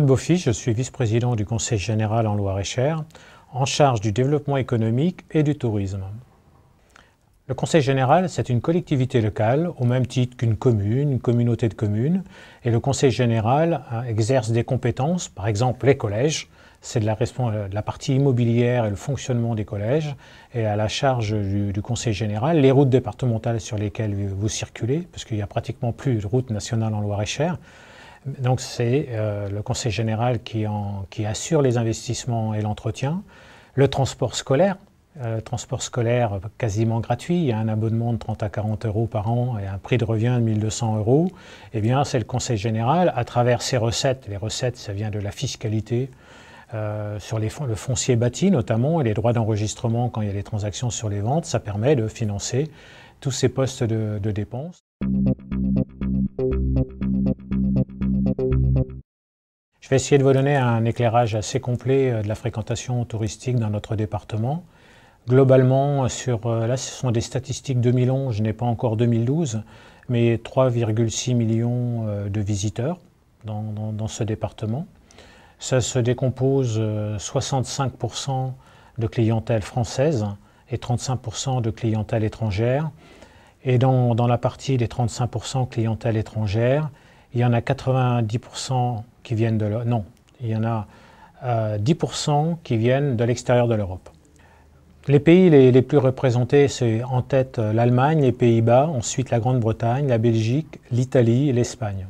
Claude je suis vice-président du Conseil général en Loire-et-Cher, en charge du développement économique et du tourisme. Le Conseil général, c'est une collectivité locale, au même titre qu'une commune, une communauté de communes, et le Conseil général euh, exerce des compétences, par exemple les collèges, c'est euh, de la, partie immobilière et le fonctionnement des collèges, et à la charge du, Conseil général, les routes départementales sur lesquelles vous circulez, parce qu'il n'y a pratiquement plus de routes nationales en Loire-et-Cher, donc c'est euh, le conseil général qui, assure les investissements et l'entretien. Le transport scolaire, euh, transport scolaire quasiment gratuit, il y a un abonnement de 30 à 40 euros par an et un prix de revient de 1200 euros. Eh bien c'est le conseil général à travers ses recettes. Les recettes, ça vient de la fiscalité. Euh, sur les fonds, le foncier bâti notamment et les droits d'enregistrement quand il y a des transactions sur les ventes, ça permet de financer tous ces postes de, de dépenses. Je vais essayer de vous donner un éclairage assez complet euh, de la fréquentation touristique dans notre département. Globalement, euh, sur, euh, là ce sont des statistiques 2011, je n'ai pas encore 2012, mais 3,6 millions de visiteurs dans, ce département. Ça se décompose 65% de clientèle française et 35% de clientèle étrangère. Et dans, dans la partie des 35% clientèle étrangère, il y en a 90% qui viennent de Non, il y en a 10% euh, qui viennent de l'extérieur de l'Europe. Les pays les, plus représentés, c'est en tête euh, l'Allemagne, les Pays-Bas, ensuite la Grande-Bretagne, la Belgique, l'Italie et l'Espagne.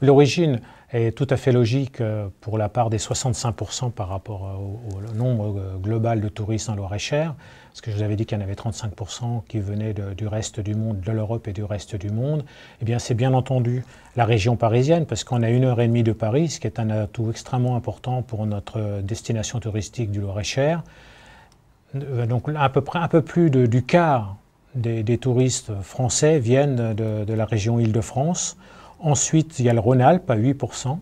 L'origine est tout à fait logique euh, pour la part des 65% par rapport euh, au, nombre euh, global de touristes en Loire-et-Cher, parce que je vous avais dit qu'il y en avait 35% qui venaient du reste du monde, de l'Europe et du reste du monde. Eh bien, c'est bien entendu la région parisienne, parce qu'on a une heure et demie de Paris, ce qui est un atout extrêmement important pour notre destination touristique du loire et cher Donc, à peu près un peu plus du quart des, touristes français viennent de, de la région Île-de-France. Ensuite, il y a le Rhône-Alpes à 8%,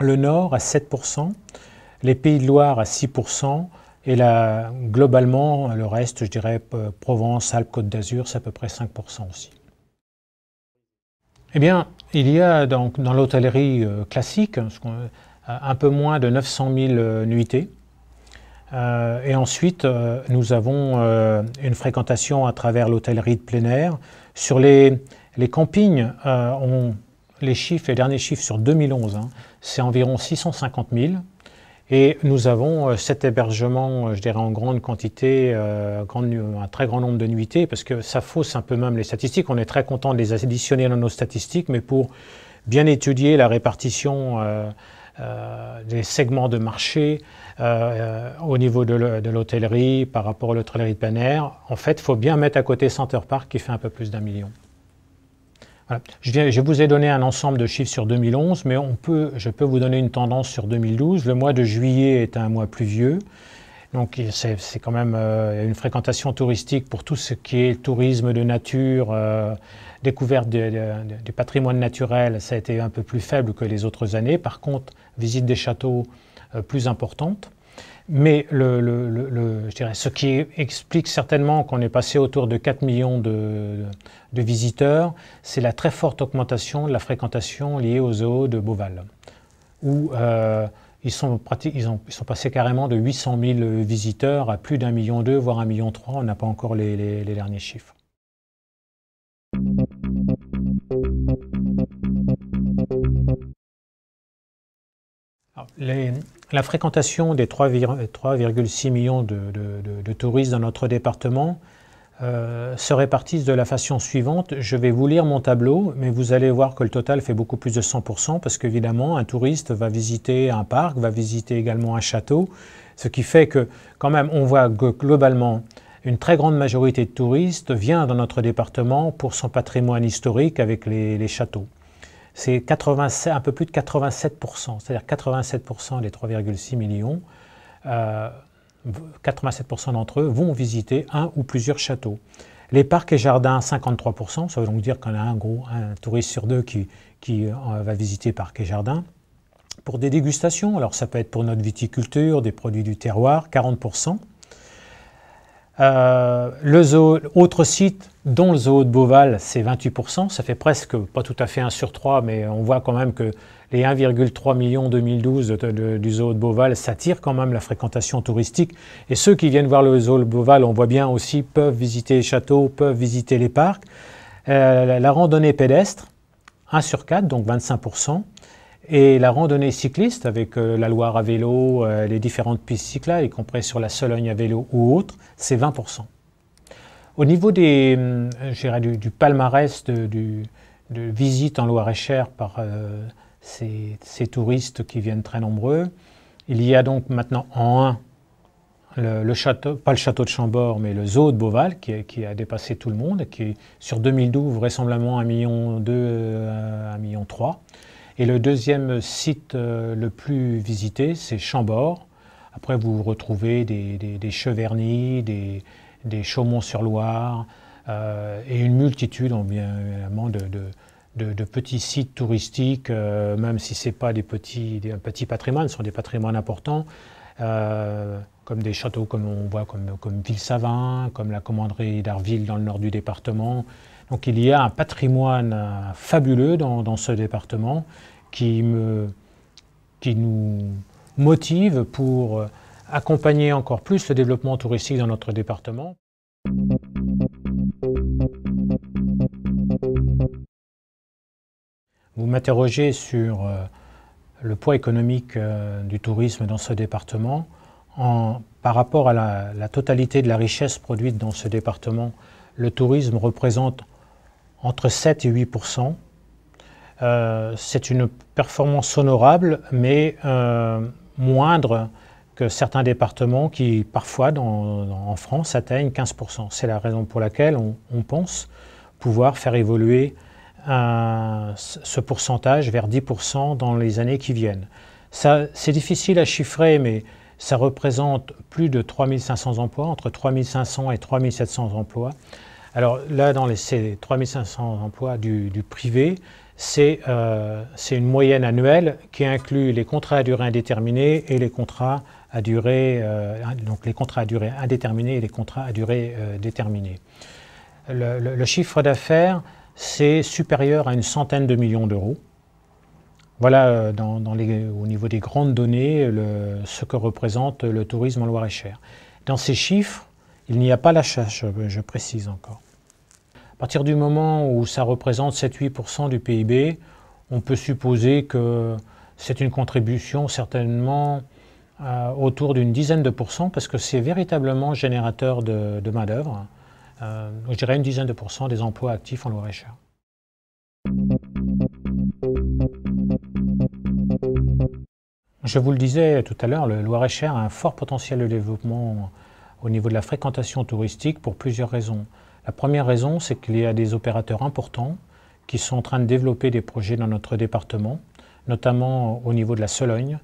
le Nord à 7%, les Pays de Loire à 6%, et là, globalement, le reste, je dirais Provence, Alpes, Côte d'Azur, c'est à peu près 5% aussi. Eh bien, il y a donc dans l'hôtellerie euh, classique hein, euh, un peu moins de 900 000 euh, nuitées. et ensuite, nous avons une fréquentation à travers l'hôtellerie de plein air. Sur les les campings euh, ont les chiffres, les derniers chiffres sur 2011, hein. c'est environ 650 000. Et nous avons cet euh, hébergement, euh, je dirais, en grande quantité, un très grand nombre de nuitées, parce que ça fausse un peu même les statistiques. On est très content de les additionner dans nos statistiques, mais pour bien étudier la répartition des segments de marché au niveau de l'hôtellerie par rapport à l'hôtellerie de plein en fait, il faut bien mettre à côté Center Park qui fait un peu plus d'un million. Je, vous ai donné un ensemble de chiffres sur 2011, mais je peux vous donner une tendance sur 2012. Le mois de juillet est un mois pluvieux, donc c'est quand même euh, une fréquentation touristique pour tout ce qui est tourisme de nature, euh, découverte du patrimoine naturel, ça a été un peu plus faible que les autres années. Par contre, visite des châteaux euh, plus importante. Mais le, ce qui explique certainement qu'on est passé autour de 4 millions de, visiteurs, c'est la très forte augmentation de la fréquentation liée aux zoos de Beauval, où euh, ils, sont passés carrément de 800 000 visiteurs à plus d'un million deux, voire un million trois. On n'a pas encore les, derniers chiffres la fréquentation des 3,6 millions de, touristes dans notre département euh, se répartissent de la façon suivante. Je vais vous lire mon tableau, mais vous allez voir que le total fait beaucoup plus de 100% parce qu'évidemment, un touriste va visiter un parc, va visiter également un château, ce qui fait que quand même, on voit que globalement, une très grande majorité de touristes vient dans notre département pour son patrimoine historique avec les châteaux c'est un peu plus de 87%, c'est-à-dire 87% des 3,6 millions, 87% euh, d'entre eux vont visiter un ou plusieurs châteaux. Les parcs et jardins, 53%, ça veut donc dire qu'on a un gros, un touriste sur deux qui, euh, va visiter parcs et jardins. Pour des dégustations, alors ça peut être pour notre viticulture, des produits du terroir, 40%. Euh, le zoo, autre site, dont le zoo de Beauval, c'est 28%. Ça fait presque, pas tout à fait 1 sur 3, mais on voit quand même que les 1,3 millions 2012 du zoo de Beauval s'attirent quand même la fréquentation touristique. Et ceux qui viennent voir le zoo de Beauval, on voit bien aussi, peuvent visiter les châteaux, peuvent visiter les parcs. Euh, la, la randonnée pédestre, 1 sur 4, donc 25%. Et la randonnée cycliste avec euh, la Loire à vélo, euh, les différentes pistes cyclables, y compris sur la Sologne à vélo ou autre, c'est 20%. Au niveau des, hum, du, palmarès de, du, visites en Loire-et-Cher par euh, ces, touristes qui viennent très nombreux, il y a donc maintenant en un, le, château, pas le château de Chambord, mais le zoo de Beauval qui, a dépassé tout le monde, qui est sur 2012 vraisemblablement 1,2 million, 1,3 million. 3. Et le deuxième site euh, le plus visité, c'est Chambord. Après, vous retrouvez des, des, des Cheverny, des, Chaumont-sur-Loire euh, et une multitude, évidemment, de, petits sites touristiques, euh, même si ce n'est pas des petits, des, patrimoines, ce sont des patrimoines importants, comme des châteaux, comme on voit, comme, comme Ville-Savin, comme la commanderie d'Arville dans le nord du département, donc il y a un patrimoine euh, fabuleux dans, ce département qui, nous motive pour euh, accompagner encore plus le développement touristique dans notre département. Vous m'interrogez sur euh, le poids économique du tourisme dans ce département. par rapport à la, la, totalité de la richesse produite dans ce département, le tourisme représente entre 7 et 8 euh, C'est une performance honorable, mais euh, moindre que certains départements qui, parfois, en France, atteignent 15 C'est la raison pour laquelle on, pense pouvoir faire évoluer euh, ce pourcentage vers 10 dans les années qui viennent. C'est difficile à chiffrer, mais ça représente plus de 3500 emplois, entre 3500 et 3700 emplois. Alors là, dans les, ces 3500 emplois du, privé, euh, c'est une moyenne annuelle qui inclut les contrats à durée indéterminée et les contrats à durée, euh, donc les contrats à durée indéterminée et les contrats à durée euh, déterminée. Le, chiffre d'affaires, c'est supérieur à une centaine de millions d'euros. Voilà, au niveau des grandes données, ce que représente le tourisme en Loire-et-Cher. Dans ces chiffres, il n'y a pas l'achat, je précise encore. À partir du moment où ça représente 7-8% du PIB, on peut supposer que c'est une contribution certainement euh, autour d'une dizaine de pourcents, parce que c'est véritablement générateur de, main-d'œuvre. Euh, je dirais une dizaine de pourcents des emplois actifs en Loire-et-Cher. Je vous le disais tout à l'heure, le loire et cher a un fort potentiel de développement au niveau de la fréquentation touristique pour plusieurs raisons. La première raison, c'est qu'il y a des opérateurs importants qui sont en train de développer des projets dans notre département, notamment au niveau de la Sologne,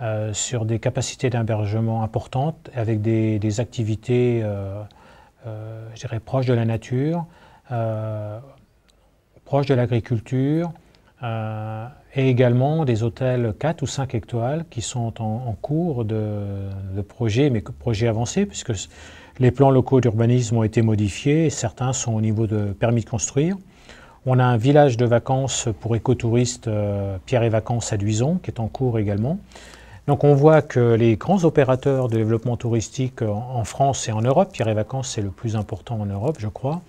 euh, sur des capacités d'hébergement importantes, avec des, activités, euh, euh, proches de la nature, proches de l'agriculture, et également des hôtels 4 ou 5 étoiles qui sont en, cours de, de projet, mais projet avancés, puisque les plans locaux d'urbanisme ont été modifiés, et certains sont au niveau de permis de construire. On a un village de vacances pour écotouristes euh, Pierre et Vacances à Duison qui est en cours également. Donc on voit que les grands opérateurs de développement touristique en France et en Europe, Pierre et Vacances c'est le plus important en Europe je crois,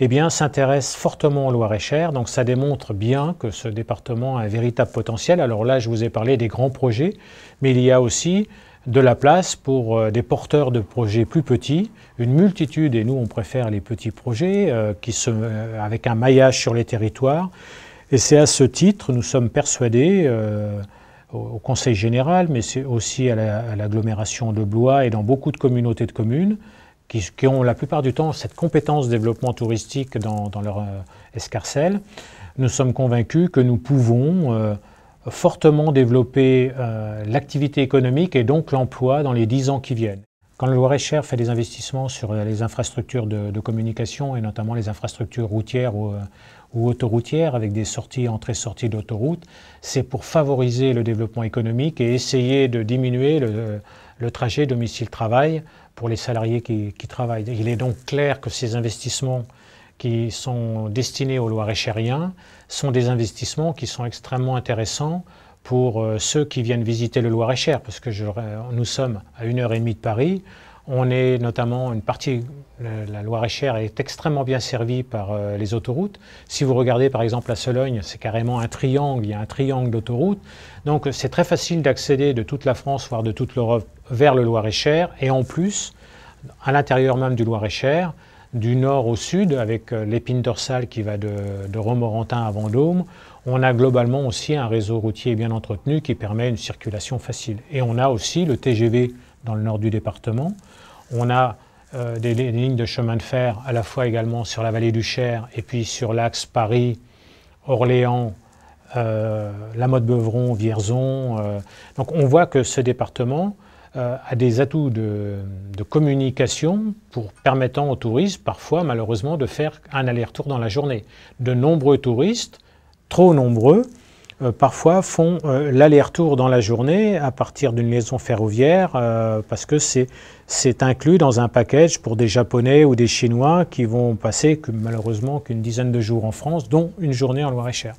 eh bien s'intéressent fortement au loire et cher Donc ça démontre bien que ce département a un véritable potentiel. Alors là je vous ai parlé des grands projets, mais il y a aussi de la place pour euh, des porteurs de projets plus petits, une multitude, et nous on préfère les petits projets euh, qui se, euh, avec un maillage sur les territoires. Et c'est à ce titre, nous sommes persuadés, au Conseil général, mais c'est aussi à l'agglomération de Blois et dans beaucoup de communautés de communes, qui, ont la plupart du temps cette compétence développement touristique dans leur escarcelle, nous sommes convaincus que nous pouvons fortement développer euh, l'activité économique et donc l'emploi dans les dix ans qui viennent. Quand le Loir-et-Cher fait des investissements sur euh, les infrastructures de, communication et notamment les infrastructures routières ou, euh, autoroutières avec des sorties, entrées-sorties d'autoroutes, c'est pour favoriser le développement économique et essayer de diminuer le, trajet domicile-travail pour les salariés qui travaillent. Il est donc clair que ces investissements qui sont destinés aux loir et cheriens sont des investissements qui sont extrêmement intéressants pour euh, ceux qui viennent visiter le Loir-et-Cher, parce que nous sommes à une heure et demie de Paris. On est notamment une partie, euh, la Loire-et-Cher est extrêmement bien servie par euh, les autoroutes. Si vous regardez par exemple la Sologne, c'est carrément un triangle, il y a un triangle d'autoroutes. Donc c'est très facile d'accéder de toute la France, voire de toute l'Europe, vers le Loir-et-Cher. Et en plus, à l'intérieur même du Loir-et-Cher, du nord au sud, avec euh, l'épine dorsale qui va de, Romorantin à Vendôme, on a globalement aussi un réseau routier bien entretenu qui permet une circulation facile. Et on a aussi le TGV dans le nord du département. On a euh, des, lignes de chemin de fer à la fois également sur la vallée du Cher et puis sur l'axe Paris, Orléans, euh, la Motte-Beuvron, Vierzon. Euh. Donc on voit que ce département euh, à des atouts de, communication pour permettant aux touristes, parfois malheureusement, de faire un aller-retour dans la journée. De nombreux touristes, trop nombreux, euh, parfois font euh, l'aller-retour dans la journée à partir d'une liaison ferroviaire parce que c'est inclus dans un package pour des Japonais ou des Chinois qui vont passer malheureusement qu'une dizaine de jours en France, dont une journée en Loire-et-Cher.